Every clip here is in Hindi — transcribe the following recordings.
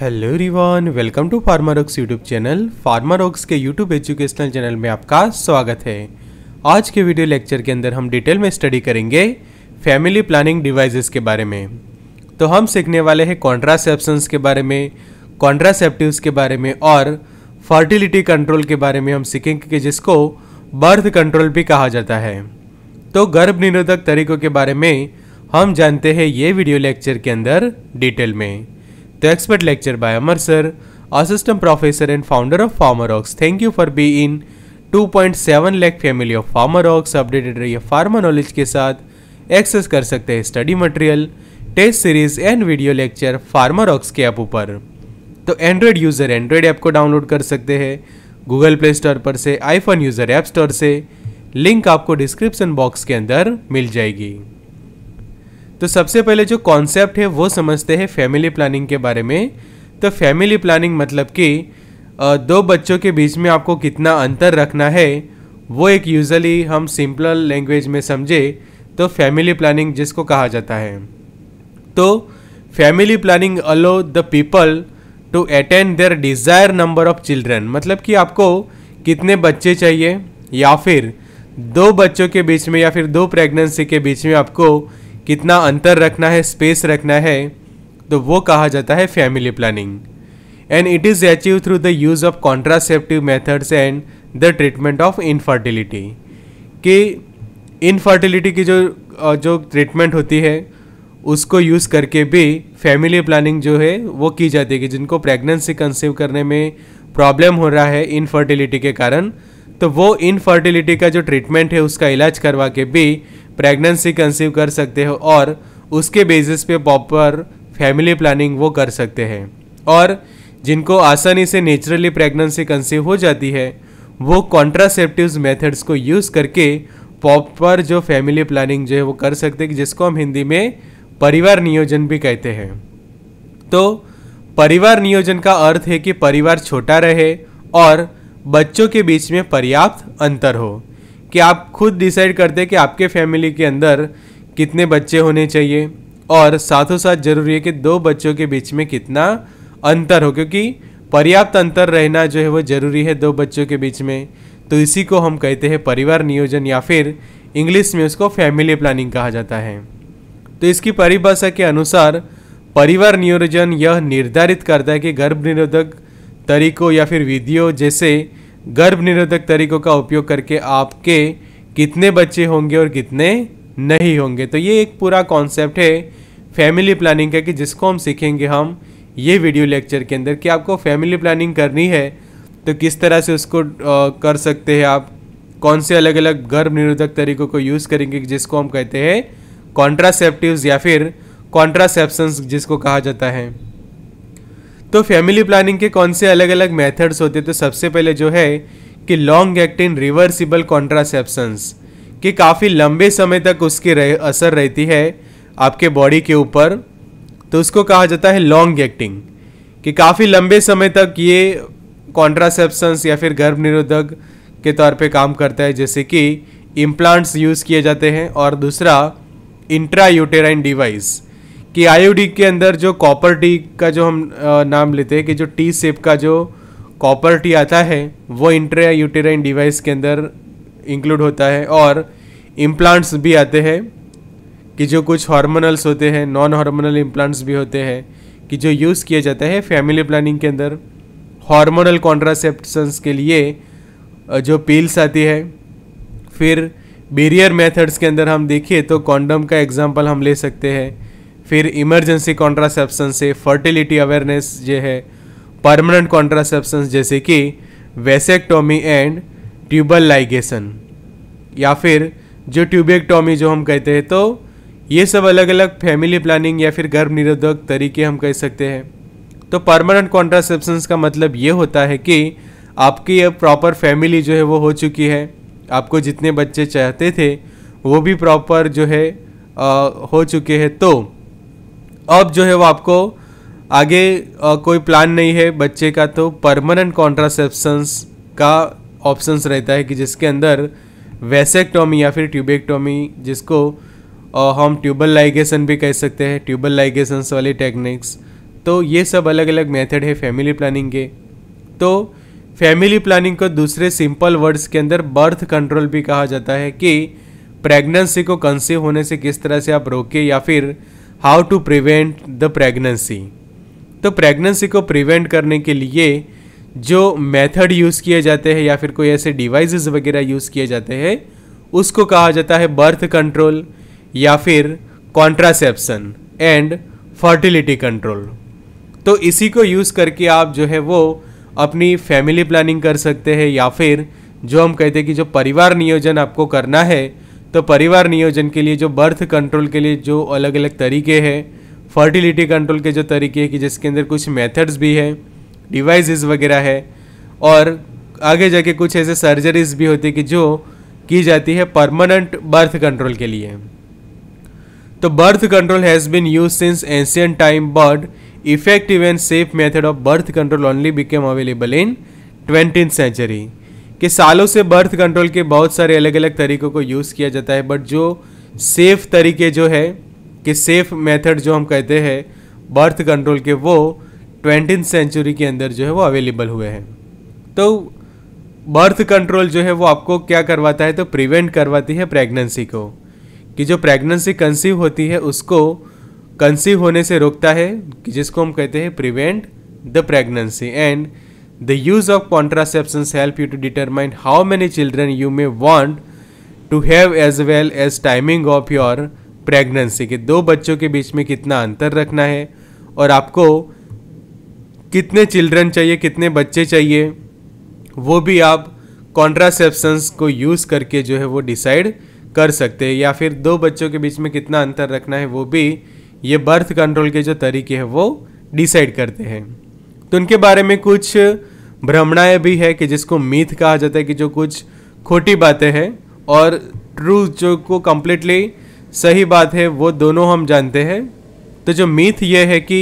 हेलो रिवान welcome to Pharmarox YouTube channel Pharmarox के यूट्यूब एजुकेशनल चैनल में आपका स्वागत है आज के वीडियो लेक्चर के अंदर हम डिटेल में स्टडी करेंगे फैमिली प्लानिंग डिवाइसेस के बारे में तो हम सीखने वाले हैं कॉन्ट्रासेप्शंस के बारे में कॉन्ट्रासेप्टिवस के बारे में और फर्टिलिटी कंट्रोल के बारे में हम सीखेंगे कि जिसको बर्थ कंट्रोल भी कहा जाता है तो गर्भ निरोधक तरीकों के बारे में हम जानते हैं ये वीडियो लेक्चर के अंदर डिटेल में The expert sir by professor and founder of Pharmarox thank you for being two point 2.7 lakh family of Pharmarox updated रहिए फार्मा नॉलेज के साथ एक्सेस कर सकते हैं study material test series and video lecture Pharmarox के ऐप ऊपर तो एंड्रॉयड यूज़र एंड्रॉयड ऐप को डाउनलोड कर सकते हैं गूगल प्ले स्टोर पर से आईफोन यूज़र ऐप स्टोर से लिंक आपको डिस्क्रिप्शन बॉक्स के अंदर मिल जाएगी तो सबसे पहले जो कॉन्सेप्ट है वो समझते हैं फैमिली प्लानिंग के बारे में तो फैमिली प्लानिंग मतलब कि दो बच्चों के बीच में आपको कितना अंतर रखना है वो एक यूज़ली हम सिंपल लैंग्वेज में समझे तो फैमिली प्लानिंग जिसको कहा जाता है तो family planning allow the people to attend their desire number of children मतलब कि आपको कितने बच्चे चाहिए या फिर दो बच्चों के बीच में या फिर दो प्रेगनेंसी के बीच में आपको कितना अंतर रखना है स्पेस रखना है तो वो कहा जाता है family planning and it is achieve through the use of contraceptive methods and the treatment of infertility कि इनफर्टिलिटी की जो जो ट्रीटमेंट होती है उसको यूज़ करके भी फैमिली प्लानिंग जो है वो की जाती है कि जिनको प्रेगनेंसी कंसीव करने में प्रॉब्लम हो रहा है इनफर्टिलिटी के कारण तो वो इनफर्टिलिटी का जो ट्रीटमेंट है उसका इलाज करवा के भी प्रेगनेंसी कंसीव कर सकते हो और उसके बेसिस पे प्रॉपर फैमिली प्लानिंग वो कर सकते हैं और जिनको आसानी से नेचुरली प्रेगनेंसी कंसीव हो जाती है वो कॉन्ट्रासेप्टिव मेथड्स को यूज़ करके प्रॉपर जो फैमिली प्लानिंग जो है वो कर सकते हैं जिसको हम हिंदी में परिवार नियोजन भी कहते हैं तो परिवार नियोजन का अर्थ है कि परिवार छोटा रहे और बच्चों के बीच में पर्याप्त अंतर हो कि आप खुद डिसाइड करते कि आपके फैमिली के अंदर कितने बच्चे होने चाहिए और साथों साथ जरूरी है कि दो बच्चों के बीच में कितना अंतर हो क्योंकि पर्याप्त अंतर रहना जो है वो ज़रूरी है दो बच्चों के बीच में तो इसी को हम कहते हैं परिवार नियोजन या फिर इंग्लिश में उसको फैमिली प्लानिंग कहा जाता है तो इसकी परिभाषा के अनुसार परिवार नियोजन यह निर्धारित करता है कि गर्भ निरोधक तरीकों या फिर विधियों जैसे गर्भ निरोधक तरीकों का उपयोग करके आपके कितने बच्चे होंगे और कितने नहीं होंगे तो ये एक पूरा कॉन्सेप्ट है फैमिली प्लानिंग का कि जिसको हम सीखेंगे हम ये वीडियो लेक्चर के अंदर कि आपको फैमिली प्लानिंग करनी है तो किस तरह से उसको आ, कर सकते हैं आप कौन से अलग अलग गर्भ निरोधक तरीकों को यूज़ करेंगे जिसको हम कहते हैं कॉन्ट्रासेप्टिव या फिर कॉन्ट्रासेप्शंस जिसको कहा जाता है तो फैमिली प्लानिंग के कौन से अलग अलग मेथड्स होते तो सबसे पहले जो है कि लॉन्ग एक्टिंग रिवर्सिबल कॉन्ट्रासेप्शंस कि काफ़ी लंबे समय तक उसकी रह, असर रहती है आपके बॉडी के ऊपर तो उसको कहा जाता है लॉन्ग एक्टिंग कि काफ़ी लंबे समय तक ये कॉन्ट्रासेप्शंस या फिर गर्भ निरोधक के तौर पे काम करता है जैसे कि इम्प्लांट्स यूज़ किए जाते हैं और दूसरा इंट्रा यूटेराइन डिवाइस कि आईओडी के अंदर जो कॉपर टी का जो हम नाम लेते हैं कि जो टी सेप का जो कॉपर टी आता है वो इंट्रा यूटेराइन डिवाइस के अंदर इंक्लूड होता है और इम्प्लांट्स भी आते हैं कि जो कुछ हार्मोनल्स होते हैं नॉन हार्मोनल इम्प्लांट्स भी होते हैं कि जो यूज़ किया जाता है फैमिली प्लानिंग के अंदर हार्मोनल कॉन्ट्रासेप्शंस के लिए जो पील्स आती है फिर बेरियर मेथड्स के अंदर हम देखिए तो कॉन्डम का एग्जांपल हम ले सकते हैं फिर इमरजेंसी कॉन्ट्रासेप्शन से फर्टिलिटी अवेयरनेस जो है परमानेंट कॉन्ट्रासेप्शन जैसे कि वेसेक्टोमी एंड ट्यूबल लाइगेशन या फिर जो ट्यूबेक्टोमी जो हम कहते हैं तो ये सब अलग अलग फैमिली प्लानिंग या फिर गर्भ निरोधक तरीके हम कह सकते हैं तो परमानेंट कॉन्ट्रासेप्शन का मतलब ये होता है कि आपकी अब प्रॉपर फैमिली जो है वो हो चुकी है आपको जितने बच्चे चाहते थे वो भी प्रॉपर जो है आ, हो चुके हैं तो अब जो है वो आपको आगे आ, कोई प्लान नहीं है बच्चे का तो परमानेंट कॉन्ट्रासेप्शंस का ऑप्शंस रहता है कि जिसके अंदर वेसेक्टॉमी या फिर ट्यूबेक्टोमी जिसको आ, हम ट्यूबल लाइगेशन भी कह सकते हैं ट्यूबल लाइगेशंस वाली टेक्निक्स तो ये सब अलग अलग मेथड है फैमिली प्लानिंग के तो फैमिली प्लानिंग को दूसरे सिंपल वर्ड्स के अंदर बर्थ कंट्रोल भी कहा जाता है कि प्रेगनेंसी को कंसीव होने से किस तरह से आप रोके या फिर how to prevent the pregnancy तो प्रेगनेंसी को प्रिवेंट करने के लिए जो मेथड यूज़ किए जाते हैं या फिर कोई ऐसे डिवाइसेस वगैरह यूज़ किए जाते हैं उसको कहा जाता है बर्थ कंट्रोल या फिर कॉन्ट्रासेप्सन एंड फर्टिलिटी कंट्रोल तो इसी को यूज़ करके आप जो है वो अपनी फैमिली प्लानिंग कर सकते हैं या फिर जो हम कहते हैं कि जो परिवार नियोजन आपको करना है तो परिवार नियोजन के लिए जो बर्थ कंट्रोल के लिए जो अलग अलग तरीके हैं फर्टिलिटी कंट्रोल के जो तरीके हैं कि जिसके अंदर कुछ मेथड्स भी है डिवाइसेस वगैरह है और आगे जाके कुछ ऐसे सर्जरीज भी होती है कि जो की जाती है परमानेंट बर्थ कंट्रोल के लिए तो birth control has been use since ancient time but effective and safe method of birth control only became available in twenty century कि सालों से बर्थ कंट्रोल के बहुत सारे अलग अलग तरीकों को यूज़ किया जाता है बट जो सेफ तरीके जो है कि सेफ मेथड जो हम कहते हैं बर्थ कंट्रोल के वो ट्वेंटी सेंचुरी के अंदर जो है वो अवेलेबल हुए हैं तो बर्थ कंट्रोल जो है वो आपको क्या करवाता है तो प्रिवेंट करवाती है प्रेगनेंसी को कि जो प्रेगनेंसी कंसीव होती है उसको कंसीव होने से रोकता है कि जिसको हम कहते हैं prevent the pregnancy and The use of contraceptions help you to determine how many children you may want to have as well as timing of your pregnancy के दो बच्चों के बीच में कितना अंतर रखना है और आपको कितने चिल्ड्रन चाहिए कितने बच्चे चाहिए वो भी आप कॉन्ट्रासेप्शंस को यूज़ करके जो है वो डिसाइड कर सकते हैं या फिर दो बच्चों के बीच में कितना अंतर रखना है वो भी ये बर्थ कंट्रोल के जो तरीके हैं वो डिसाइड करते हैं तो उनके बारे में कुछ भ्रमणाएँ भी है कि जिसको मीथ कहा जाता है कि जो कुछ खोटी बातें हैं और ट्रू जो को कम्प्लीटली सही बात है वो दोनों हम जानते हैं तो जो मीथ ये है कि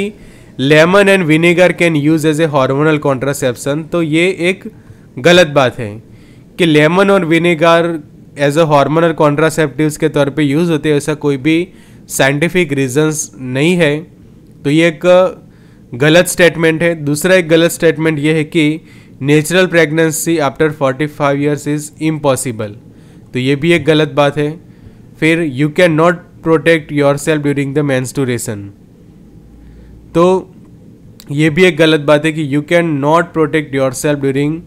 lemon and vinegar can use as a hormonal contraception तो ये एक गलत बात है कि लेमन और vinegar as a hormonal contraceptives के तौर पे यूज़ होते हैं ऐसा कोई भी साइंटिफिक रीजंस नहीं है तो ये एक गलत स्टेटमेंट है दूसरा एक गलत स्टेटमेंट ये है कि natural pregnancy after 45 years is impossible तो ये भी एक गलत बात है फिर you can not protect your self during the menstruation तो ये भी एक गलत बात है कि you can not protect your self during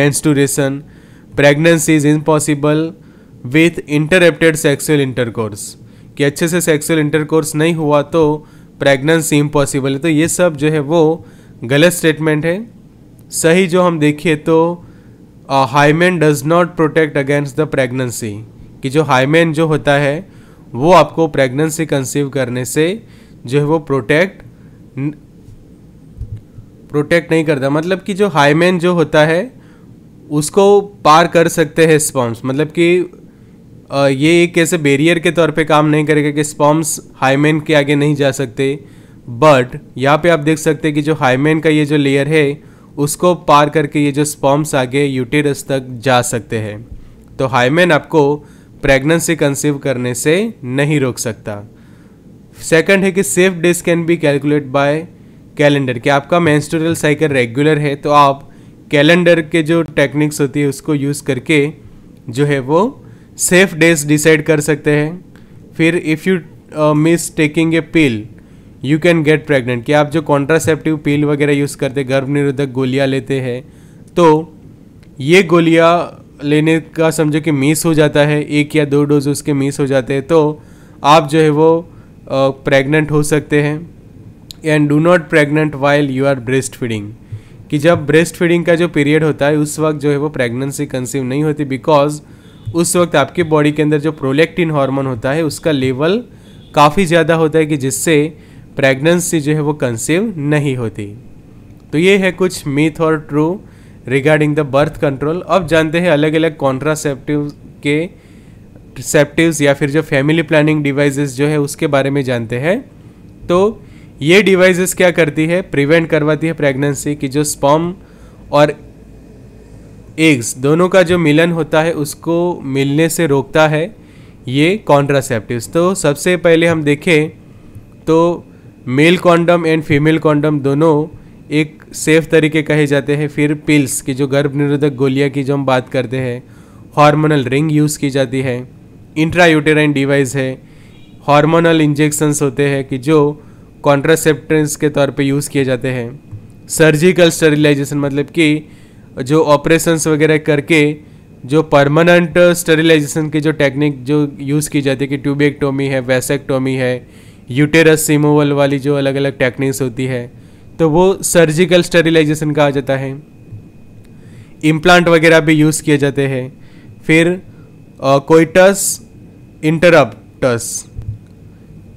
menstruation pregnancy is impossible with interrupted sexual intercourse कि अच्छे से सेक्सुअल इंटरकोर्स नहीं हुआ तो प्रेगनेंसी इम्पॉसिबल है तो ये सब जो है वो गलत स्टेटमेंट है सही जो हम देखिए तो hymen does not protect against the pregnancy कि जो हाईमेन जो होता है वो आपको प्रेगनेंसी कंसीव करने से जो है वो प्रोटेक्ट प्रोटेक्ट नहीं करता मतलब कि जो हाईमेन जो होता है उसको पार कर सकते हैं स्पॉन्स मतलब कि ये एक ऐसे बैरियर के तौर पे काम नहीं करेगा कि स्पॉम्स हाईमेन के आगे नहीं जा सकते बट यहाँ पे आप देख सकते हैं कि जो हाईमेन का ये जो लेयर है उसको पार करके ये जो स्पॉम्स आगे यूटेरस तक जा सकते हैं तो हाईमेन आपको प्रेगनेंसी कंसीव करने से नहीं रोक सकता सेकंड है कि safe days can be calculate by calendar कि आपका मैंस्टोरियल साइकिल रेगुलर है तो आप कैलेंडर के जो टेक्निक्स होती है उसको यूज़ करके जो है वो सेफ डेज डिसाइड कर सकते हैं फिर if you miss taking a pill you can get pregnant कि आप जो कॉन्ट्रासेप्टिव पिल वगैरह यूज़ करते गर्भ निरोधक गोलियाँ लेते हैं तो ये गोलियाँ लेने का समझो कि मिस हो जाता है एक या दो डोज उसके मिस हो जाते हैं तो आप जो है वो प्रेग्नेंट uh, हो सकते हैं and do not pregnant while you are breast feeding कि जब ब्रेस्ट फीडिंग का जो पीरियड होता है उस वक्त जो है वो प्रेगनेंसी कंसीव नहीं होती बिकॉज उस वक्त आपके बॉडी के अंदर जो प्रोलेक्टिन हार्मोन होता है उसका लेवल काफ़ी ज़्यादा होता है कि जिससे प्रेगनेंसी जो है वो कंसीव नहीं होती तो ये है कुछ मिथ और true regarding the birth control अब जानते हैं अलग अलग कॉन्ट्रासेप्टिव के सेप्टिव या फिर जो फैमिली प्लानिंग डिवाइसेस जो है उसके बारे में जानते हैं तो ये डिवाइसेस क्या करती है प्रिवेंट करवाती है प्रेगनेंसी की जो स्पम और एग्स दोनों का जो मिलन होता है उसको मिलने से रोकता है ये कॉन्ट्रासेप्टिव्स तो सबसे पहले हम देखें तो male condom and female condom दोनों एक सेफ तरीके कहे जाते हैं फिर पिल्स की जो गर्भ निरोधक गोलियाँ की जो हम बात करते हैं हार्मोनल रिंग यूज़ की जाती है इंट्रायूटेराइन डिवाइस है हार्मोनल इंजेक्शंस होते हैं कि जो कॉन्ट्रासेप्टेंस के तौर पे यूज़ किए जाते हैं सर्जिकल स्टरिलाइजेशन मतलब कि जो ऑपरेशंस वगैरह करके जो परमानेंट स्टरिलाइजेशन की जो टेक्निक जो यूज़ की जाती है कि ट्यूबेक्टोमी है वैसेक्टोमी है यूटेरस सीमोवल वाली जो अलग अलग टेक्निक्स होती है तो वो सर्जिकल स्टरिलाइजेशन का आ जाता है इम्प्लांट वगैरह भी यूज़ किए जाते हैं फिर कोइटस इंटरप्टस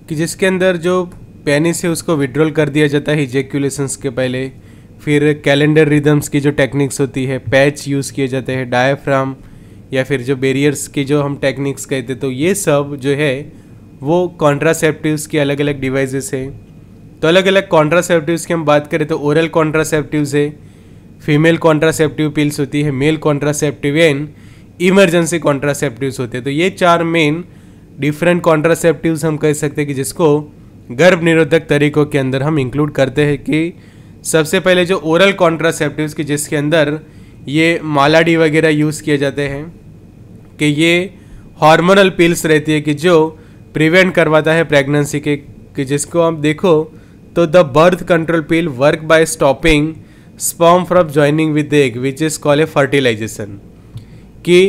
कि जिसके अंदर जो पेनिस है उसको विड्रॉल कर दिया जाता है इजेक्यूलेशंस के पहले फिर कैलेंडर रिदम्स की जो टेक्निक्स होती है पैच यूज़ किए जाते हैं डायफ्राम या फिर जो बेरियर्स की जो हम टेक्निक्स कहते तो ये सब जो है वो कॉन्ट्रासेप्टिवस की अलग अलग डिवाइसेस है तो अलग अलग कॉन्ट्रासेप्टिवस की हम बात करें तो ओरल कॉन्ट्रासेप्टिवस है फीमेल कॉन्ट्रासेप्टिव पिल्स होती है male contraceptive and emergency contraceptives होते हैं तो ये चार मेन डिफरेंट कॉन्ट्रासेप्टिवस हम कह सकते हैं कि जिसको गर्भ निरोधक तरीकों के अंदर हम इंक्लूड करते हैं कि सबसे पहले जो ओरल कॉन्ट्रासेप्टिव की जिसके अंदर ये मालाडी वगैरह यूज़ किए जाते हैं कि ये हार्मोनल पिल्स रहती है कि जो प्रिवेंट करवाता है प्रेगनेंसी के कि जिसको आप देखो तो the birth control pill work by stopping sperm from joining with egg which is call a fertilisation कि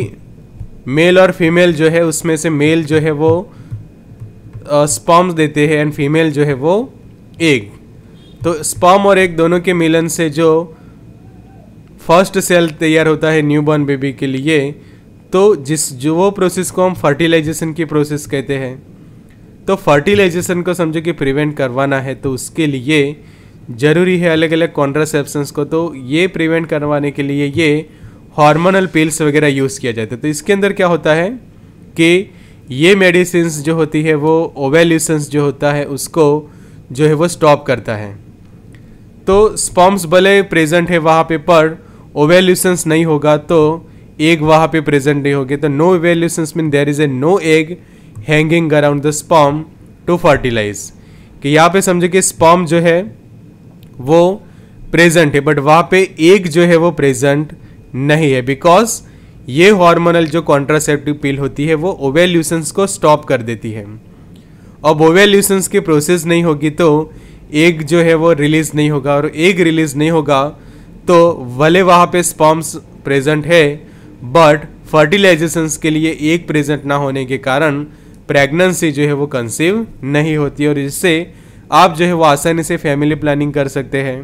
मेल और फीमेल जो है उसमें से मेल जो है वो स्पॉम्स देते हैं एंड फीमेल जो है वो एग तो स्पर्म और एक दोनों के मिलन से जो फर्स्ट सेल तैयार होता है न्यू बॉर्न बेबी के लिए तो जिस जो वो प्रोसेस को हम फर्टिलाइजेशन की प्रोसेस कहते हैं तो फर्टिलाइजेशन को समझो कि प्रिवेंट करवाना है तो उसके लिए ज़रूरी है अलग अलग कॉन्ट्रासेप्शंस को तो ये प्रिवेंट करवाने के लिए ये हार्मोनल पिल्स वगैरह यूज़ किया जाता है तो इसके अंदर क्या होता है कि ये मेडिसिन जो होती है वो ओवेल्यूशंस जो होता है उसको जो है वो स्टॉप करता है तो स्पम्स भले प्रेजेंट है वहाँ पे पर ओवेल्यूशंस नहीं होगा तो एग वहाँ पे प्रेजेंट नहीं होगी तो no ovulations mean there is a no egg hanging around the sperm to fertilise कि यहाँ पे समझो कि स्पम जो है वो प्रेजेंट है बट वहाँ पे एग जो है वो प्रेजेंट नहीं है बिकॉज ये हॉर्मोनल जो कॉन्ट्रासेप्टिव पिल होती है वो ओवेल्यूशंस को स्टॉप कर देती है अब ओवेल्यूशंस की प्रोसेस नहीं होगी तो एक जो है वो रिलीज़ नहीं होगा और एक रिलीज़ नहीं होगा तो भले वहाँ पे स्पॉम्स प्रेजेंट है बट फर्टिलाइजेशंस के लिए एक प्रेजेंट ना होने के कारण प्रेगनेंसी जो है वो कंसीव नहीं होती और इससे आप जो है वो आसानी से फैमिली प्लानिंग कर सकते हैं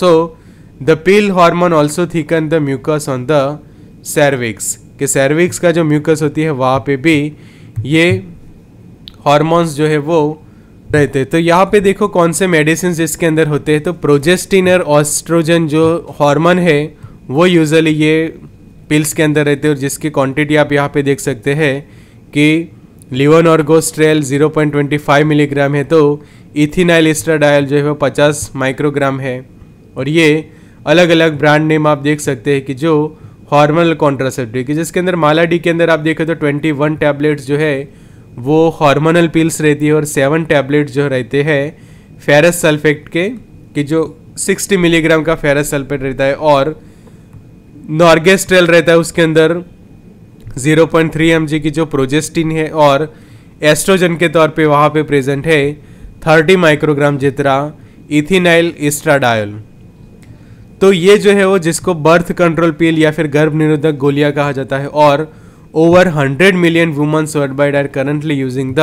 so the pill hormone also thicken the mucus on the cervix के सर्विक्स का जो म्यूकस होती है वहाँ पे भी ये हॉर्मोन्स जो है वो रहते तो यहाँ पे देखो कौन से मेडिसिन इसके अंदर होते हैं तो प्रोजेस्टिनर ऑस्ट्रोजन जो हार्मोन है वो यूजली ये पिल्स के अंदर रहते हैं और जिसकी क्वांटिटी आप यहाँ पे देख सकते हैं कि लिवन और गोस्ट्रेल 0.25 मिलीग्राम है तो इथिनाइल इस्ट्राडायल जो है वो 50 माइक्रोग्राम है और ये अलग अलग ब्रांड नेम आप देख सकते हैं कि जो हार्मोनल कॉन्ट्रासेप्टिव जिसके अंदर माला डी के अंदर आप देखें तो 21 टैबलेट्स जो है वो हार्मोनल पिल्स रहती है और सेवन टैबलेट जो रहते हैं फेरस सल्फेट के कि जो 60 मिलीग्राम का फेरस सल्फेट रहता है और नॉर्गेस्ट्रेल रहता है उसके अंदर 0.3 पॉइंट की जो प्रोजेस्टिन है और एस्ट्रोजन के तौर पे वहाँ पे प्रेजेंट है 30 माइक्रोग्राम जितना इथिनाइल इस्ट्राडायल तो ये जो है वो जिसको बर्थ कंट्रोल पील या फिर गर्भ निरोधक गोलियाँ कहा जाता है और over hundred million women's world wide are currently using the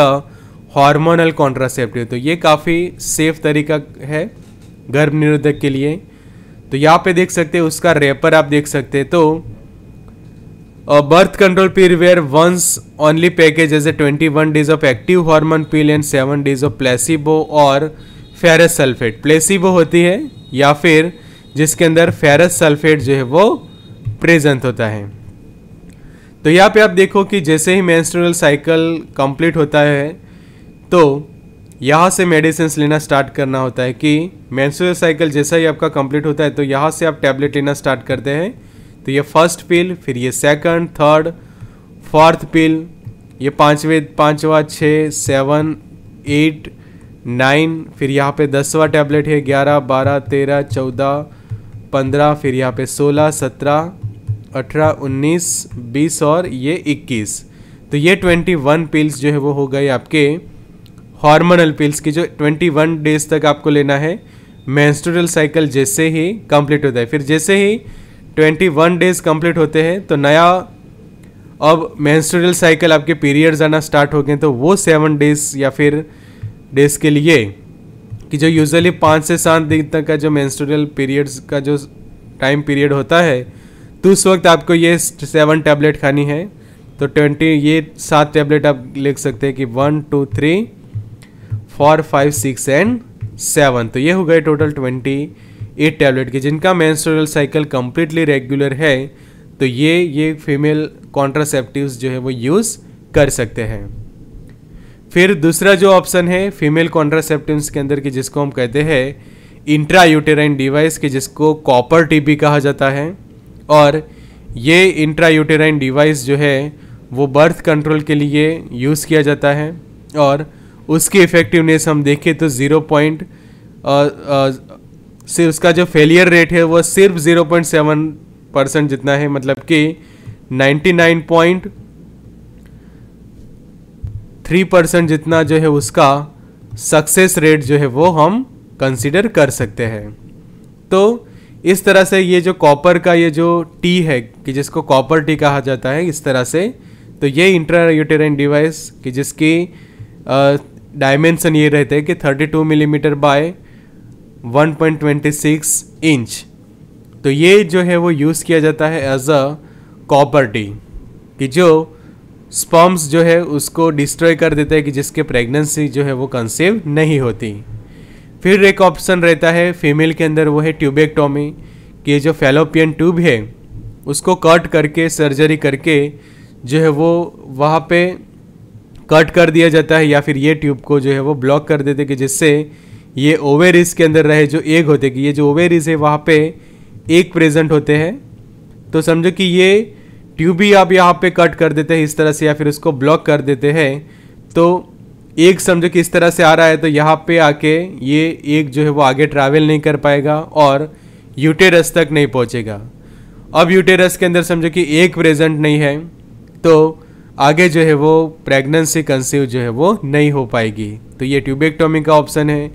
hormonal contraceptive तो ये काफ़ी सेफ तरीका है गर्भ निरोधक के लिए तो यहाँ पे देख सकते हैं उसका रेपर आप देख सकते हैं तो birth control pill once only package as a twenty one days of active hormone pill and seven days of placebo और फेरस सल्फेट प्लेसिबो होती है या फिर जिसके अंदर फेरस सल्फेट जो है वो प्रेजेंट होता है तो यहाँ पे आप देखो कि जैसे ही मैंस्ट्रल साइकिल कंप्लीट होता है तो यहाँ से मेडिसिन लेना स्टार्ट करना होता है कि मैंस्ट्रल साइकिल जैसा ही आपका कंप्लीट होता है तो यहाँ से आप टैबलेट लेना स्टार्ट करते हैं तो ये फर्स्ट पिल फिर ये सेकंड थर्ड फोर्थ पिल ये पाँचवें पाँचवा छः सेवन एट नाइन फिर यहाँ पे दसवा टैबलेट है ग्यारह बारह तेरह चौदह पंद्रह फिर यहाँ पे सोलह सत्रह अठारह उन्नीस बीस और ये इक्कीस तो ये ट्वेंटी वन पिल्स जो है वो हो गए आपके हार्मोनल पिल्स की जो ट्वेंटी वन डेज तक आपको लेना है मैंस्ट्रल साइकिल जैसे ही कंप्लीट होता है फिर जैसे ही ट्वेंटी वन डेज कंप्लीट होते हैं तो नया अब मैंस्ट्रल साइकिल आपके पीरियड्स आना स्टार्ट हो गए तो वो सेवन डेज या फिर डेज के लिए कि जो यूजुअली पाँच से सात दिन तक का जो मैंस्ट्रल पीरियड्स का जो टाइम पीरियड होता है तो उस वक्त आपको ये सेवन टैबलेट खानी है तो ट्वेंटी ये सात टैबलेट आप लिख सकते हैं कि one two three four five six and seven तो ये हो गए टोटल ट्वेंटी एट टैबलेट के जिनका मेंस्ट्रुअल साइकिल कम्प्लीटली रेगुलर है तो ये ये फीमेल कॉन्ट्रासेप्टिव जो है वो यूज़ कर सकते हैं फिर दूसरा जो ऑप्शन है फीमेल कॉन्ट्रासेप्टिव के अंदर की जिसको हम कहते हैं इंट्रा यूटेराइन डिवाइस के जिसको कॉपर टीबी कहा जाता है और ये इंट्रायूटेराइन डिवाइस जो है वो बर्थ कंट्रोल के लिए यूज़ किया जाता है और उसकी इफ़ेक्टिवनेस हम देखें तो ज़ीरो पॉइंट से उसका जो फेलियर रेट है वो सिर्फ ज़ीरो पॉइंट सेवन परसेंट जितना है मतलब कि ninety nine point three percent जितना जो है उसका सक्सेस रेट जो है वो हम कंसिडर कर सकते हैं तो इस तरह से ये जो कॉपर का ये जो टी है कि जिसको कॉपर टी कहा जाता है इस तरह से तो ये इंट्रा डिवाइस कि जिसकी डायमेंसन ये रहते हैं कि 32 मिलीमीटर बाय 1.26 इंच तो ये जो है वो यूज़ किया जाता है एज अ कॉपर टी कि जो स्पम्स जो है उसको डिस्ट्रॉय कर देते हैं कि जिसके प्रेगनेंसी जो है वो कंसेव नहीं होती फिर एक ऑप्शन रहता है फीमेल के अंदर वो है ट्यूबेक्टोमी कि जो फेलोपियन ट्यूब है उसको कट करके सर्जरी करके जो है वो वहाँ पे कट कर दिया जाता है या फिर ये ट्यूब को जो है वो ब्लॉक कर देते कि जिससे ये ओवेरिस के अंदर रहे जो एग होते कि ये जो ओवेरिस है वहाँ पे एक प्रेजेंट होते हैं तो समझो कि ये ट्यूब ही आप यहाँ पे कट कर देते हैं इस तरह से या फिर उसको ब्लॉक कर देते हैं तो एक समझो किस तरह से आ रहा है तो यहाँ पे आके ये एक जो है वो आगे ट्रैवल नहीं कर पाएगा और यूटेरस तक नहीं पहुँचेगा अब यूटेरस के अंदर समझो कि एक प्रेजेंट नहीं है तो आगे जो है वो प्रेगनेंसी कंसीव जो है वो नहीं हो पाएगी तो ये ट्यूबेक्टोमी का ऑप्शन है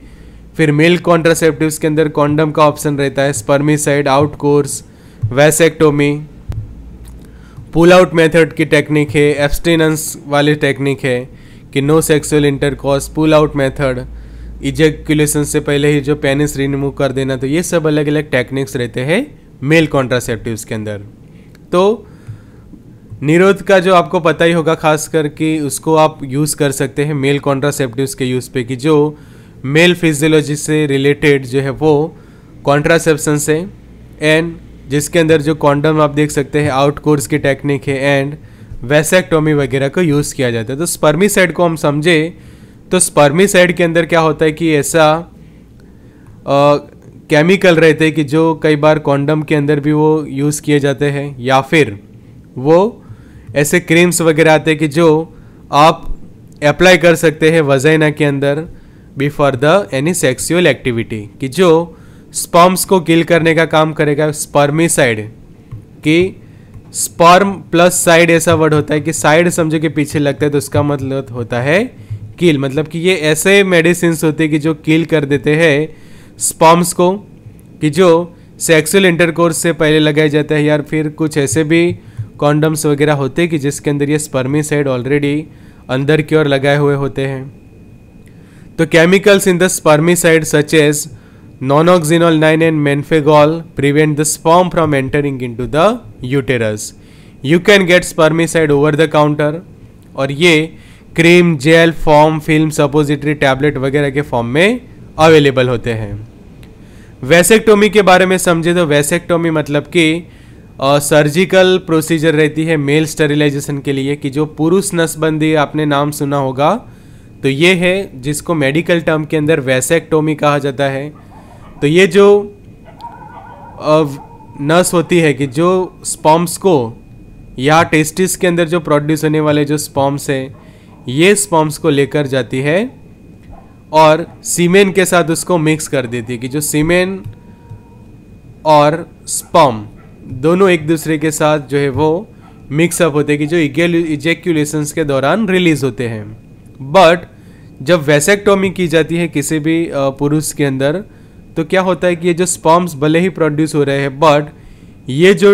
फिर मिल्क कॉन्ट्रासेप्टिव के अंदर कॉन्डम का ऑप्शन रहता है spermicide out course vasectomy pull out method की टेक्निक है एब्सटिनेंस वाली टेक्निक है कि no sexual intercourse pull out method ejaculation से पहले ही जो पेनिस रिमूव कर देना तो ये सब अलग अलग टेक्निक्स रहते हैं मेल कॉन्ट्रासेप्टिव्स के अंदर तो निरोध का जो आपको पता ही होगा खास करके उसको आप यूज़ कर सकते हैं मेल कॉन्ट्रासेप्टिव्स के यूज़ पे कि जो मेल फिजियोलॉजी से रिलेटेड जो है वो कॉन्ट्रासेप्शन से एंड जिसके अंदर जो कॉन्डम आप देख सकते हैं आउट कोर्स की टेक्निक है एंड वेसेक्टोमी वगैरह को यूज़ किया जाता है तो स्पर्मीसाइड को हम समझे तो स्पर्मीसाइड के अंदर क्या होता है कि ऐसा केमिकल रहते हैं कि जो कई बार कॉन्डम के अंदर भी वो यूज़ किए जाते हैं या फिर वो ऐसे क्रीम्स वगैरह आते हैं कि जो आप अप्लाई कर सकते हैं वजाइना के अंदर before the any sexual activity कि जो स्पर्म्स को किल करने का काम करेगा स्पर्मिसाइड कि स्पर्म प्लस साइड ऐसा वर्ड होता है कि साइड समझो के पीछे लगता है तो उसका मतलब होता है किल मतलब कि ये ऐसे मेडिसिन होते हैं कि जो किल कर देते हैं स्पॉम्स को कि जो सेक्सुअल इंटरकोर्स से पहले लगाया जाता है या फिर कुछ ऐसे भी कॉन्डम्स वगैरह होते हैं कि जिसके अंदर ये स्पर्मी साइड ऑलरेडी अंदर की ओर लगाए हुए होते हैं तो chemicals in the spermicide such as Nonoxynol 9 and menfagol prevent the sperm from entering into the uterus. You can get spermicide over the counter और ये cream gel form film suppository tablet वगैरह के फॉर्म में अवेलेबल होते हैं वैसेक्टोमी के बारे में समझे तो वैसेक्टोमी मतलब कि सर्जिकल प्रोसीजर रहती है मेल स्टरिलाइजेशन के लिए कि जो पुरुष नसबंदी आपने नाम सुना होगा तो ये है जिसको मेडिकल टर्म के अंदर वैसेक्टोमी कहा जाता है तो ये जो नर्स होती है कि जो स्पॉम्स को या टेस्टिस के अंदर जो प्रोड्यूस होने वाले जो स्पॉम्स हैं ये स्पॉम्स को लेकर जाती है और सीमेन के साथ उसको मिक्स कर देती है कि जो सीमेन और स्पम दोनों एक दूसरे के साथ जो है वो मिक्सअप होते हैं कि जो इजेक्यूलेशंस के दौरान रिलीज होते हैं बट जब वेसेक्टोमी की जाती है किसी भी पुरुष के अंदर तो क्या होता है कि ये जो स्पॉम्स भले ही प्रोड्यूस हो रहे हैं बट ये जो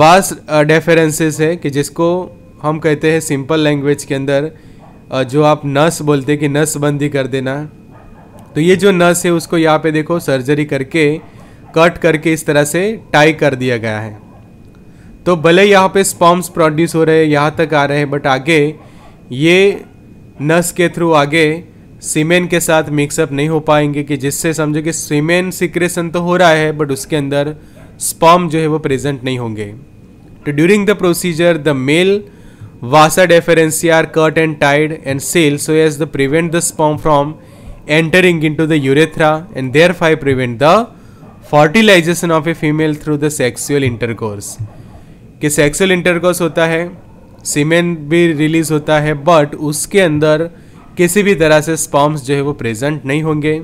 वास्ट डेफरेंसेस है कि जिसको हम कहते हैं सिंपल लैंग्वेज के अंदर uh, जो आप नस बोलते हैं कि नस बंदी कर देना तो ये जो नस है उसको यहाँ पे देखो सर्जरी करके कट करके इस तरह से टाई कर दिया गया है तो भले यहाँ पे स्पॉम्स प्रोड्यूस हो रहे हैं यहाँ तक आ रहे हैं बट आगे ये नस के थ्रू आगे सीमेंट के साथ मिक्सअप नहीं हो पाएंगे कि जिससे समझो कि सीमेन सिक्रेशन तो हो रहा है बट उसके अंदर स्पॉम जो है वो प्रेजेंट नहीं होंगे तो during the procedure the male vasa are cut and tied and sealed so as the prevent the sperm from entering into the urethra and therefore prevent the fertilisation of a female through the sexual intercourse कि सेक्सुअल इंटरकोर्स होता है सीमेन भी रिलीज होता है बट उसके अंदर किसी भी तरह से स्पॉम्स जो है वो प्रेजेंट नहीं होंगे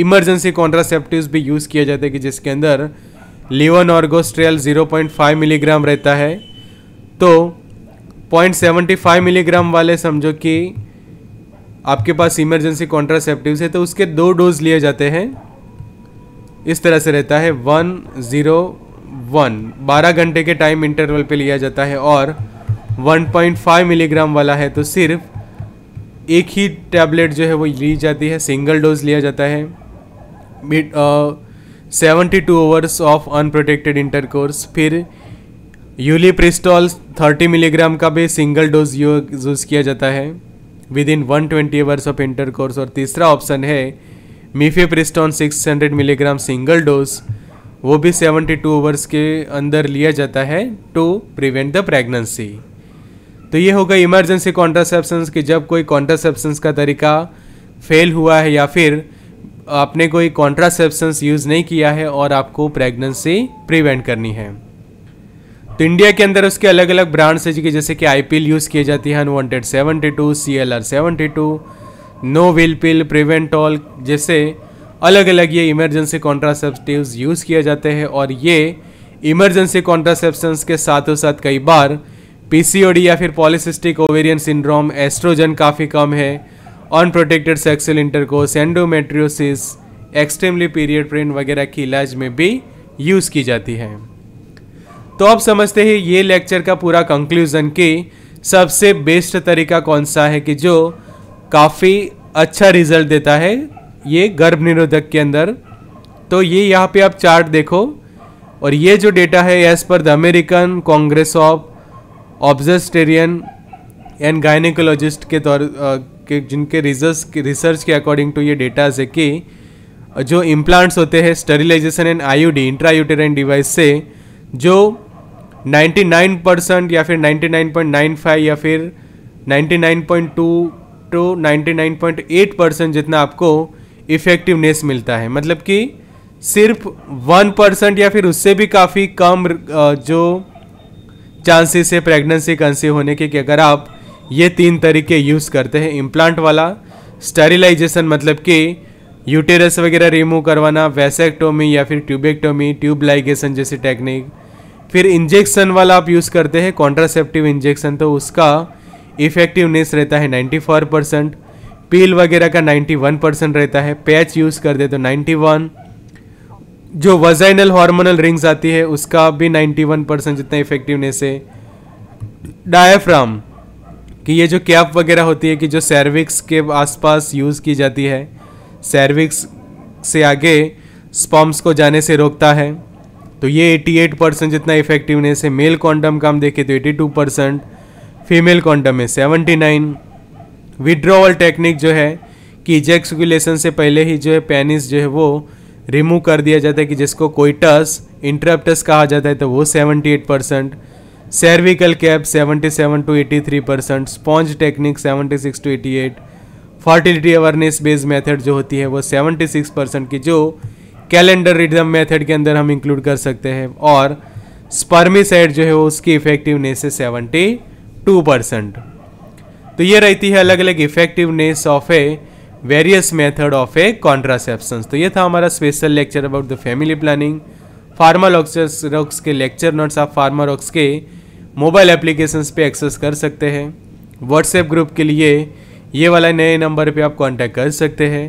इमरजेंसी कॉन्ट्रासेप्टिव भी यूज़ किए जाते हैं कि जिसके अंदर लिवन ऑर्गोस्ट्रेल 0.5 मिलीग्राम रहता है तो 0.75 मिलीग्राम वाले समझो कि आपके पास इमरजेंसी कॉन्ट्रासेप्टिव है तो उसके दो डोज लिए जाते हैं इस तरह से रहता है वन ज़ीरो वन बारह घंटे के टाइम इंटरवल पे लिया जाता है और 1.5 मिलीग्राम वाला है तो सिर्फ एक ही टैबलेट जो है वो ली जाती है सिंगल डोज लिया जाता है mid seventy two hours of unprotected intercourse फिर यूली प्रिस्टॉल थर्टी मिलीग्राम का भी सिंगल डोज यूज़ किया जाता है within one twenty hours of intercourse और तीसरा ऑप्शन है mifepristone six hundred milligram single dose वो भी सेवेंटी टू आवर्स के अंदर लिया जाता है टू प्रिवेंट द प्रेगनेंसी तो ये होगा इमरजेंसी कॉन्ट्रासेप्शन कि जब कोई कॉन्ट्रासेप्शन का तरीका फेल हुआ है या फिर आपने कोई कॉन्ट्रासेप्शन यूज़ नहीं किया है और आपको प्रेगनेंसी प्रिवेंट करनी है तो इंडिया के अंदर उसके अलग अलग ब्रांड्स है जैसे कि आई पिल यूज़ किए जाती है unwanted seventy two C L R seventy two no will pill all जैसे अलग अलग ये इमरजेंसी कॉन्ट्रासेप्टिव यूज़ किए जाते हैं और ये इमरजेंसी कॉन्ट्रासेप्शन के साथ साथ कई बार पीसीओडी या फिर पॉलिसिस्टिक ओवेरियन सिंड्रोम एस्ट्रोजन काफ़ी कम है unprotected sexual intercourse endometriosis extremely period pain वगैरह की इलाज में भी यूज़ की जाती है तो आप समझते हैं ये लेक्चर का पूरा कंक्लूज़न कि सबसे बेस्ट तरीका कौन सा है कि जो काफ़ी अच्छा रिजल्ट देता है ये गर्भ निरोधक के अंदर तो ये यहाँ पे आप चार्ट देखो और ये जो डेटा है as per the American Congress of obstetrician and gynaecologist के तौर के जिनके रिजर्स रिसर्च के अकॉर्डिंग टू ये डेटा है कि जो इम्प्लांट्स होते हैं sterilisation and intra intrauterine device से जो 99 परसेंट या फिर 99.95 या फिर 99.2 टू 99.8 परसेंट जितना आपको इफेक्टिवनेस मिलता है मतलब कि सिर्फ वन परसेंट या फिर उससे भी काफ़ी कम जो चांसेस है प्रेगनेंसी कंसीव होने के कि अगर आप ये तीन तरीके यूज़ करते हैं इम्प्लांट वाला स्टेरिलाइजेशन मतलब कि यूटेरस वगैरह रिमूव करवाना वैसेक्टोमी या फिर ट्यूबेक्टोमी ट्यूब लाइगेशन जैसी टेक्निक फिर इंजेक्शन वाला आप यूज़ करते हैं कॉन्ट्रासेप्टिव इंजेक्शन तो उसका इफेक्टिवनेस रहता है 94 परसेंट पील वगैरह का 91 परसेंट रहता है पैच यूज़ कर दे तो 91 जो वजाइनल हार्मोनल रिंग्स आती है उसका भी 91 परसेंट जितना इफेक्टिवनेस है डायफ्राम कि ये जो कैप वगैरह होती है कि जो सर्विक्स के आसपास यूज़ की जाती है सर्विक्स से आगे स्पॉम्स को जाने से रोकता है तो ये 88 परसेंट जितना इफेक्टिवनेस है मेल क्वांटम का हम देखें तो 82 परसेंट फीमेल क्वांटम है 79 विड्रोवल टेक्निक जो है कि इजेक्सुलेशन से पहले ही जो है पेनिस जो है वो रिमूव कर दिया जाता है कि जिसको कोइटस इंटरप्टस कहा जाता है तो वो 78 percent cervical cap 77 to eighty three percent sponge technique seventy six to eighty eight fertility awareness based method जो होती है वो 76 परसेंट की जो कैलेंडर रिदम मेथड के अंदर हम इंक्लूड कर सकते हैं और स्पर्मिसाइड जो है वो उसकी इफेक्टिवनेस है सेवेंटी टू परसेंट तो ये रहती है अलग अलग effectiveness of a various method of a contraception तो ये था हमारा special lecture about the family planning फार्मालॉक्स रॉक्स के लेक्चर नोट्स आप फार्मालॉक्स के मोबाइल एप्लीकेशंस पे एक्सेस कर सकते हैं व्हाट्सएप ग्रुप के लिए ये वाला नए नंबर पे आप कांटेक्ट कर सकते हैं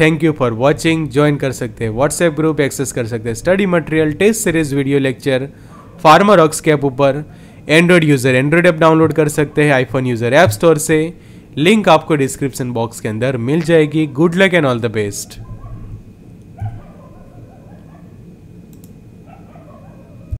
thank you for watching join कर सकते हैं व्हाट्सएप ग्रुप एक्सेस कर सकते हैं study material test series video lecture Pharma Rocks के ऊपर Android user Android app download कर सकते हैं आईफोन यूज़र ऐप स्टोर से लिंक आपको डिस्क्रिप्शन बॉक्स के अंदर मिल जाएगी good luck and all the best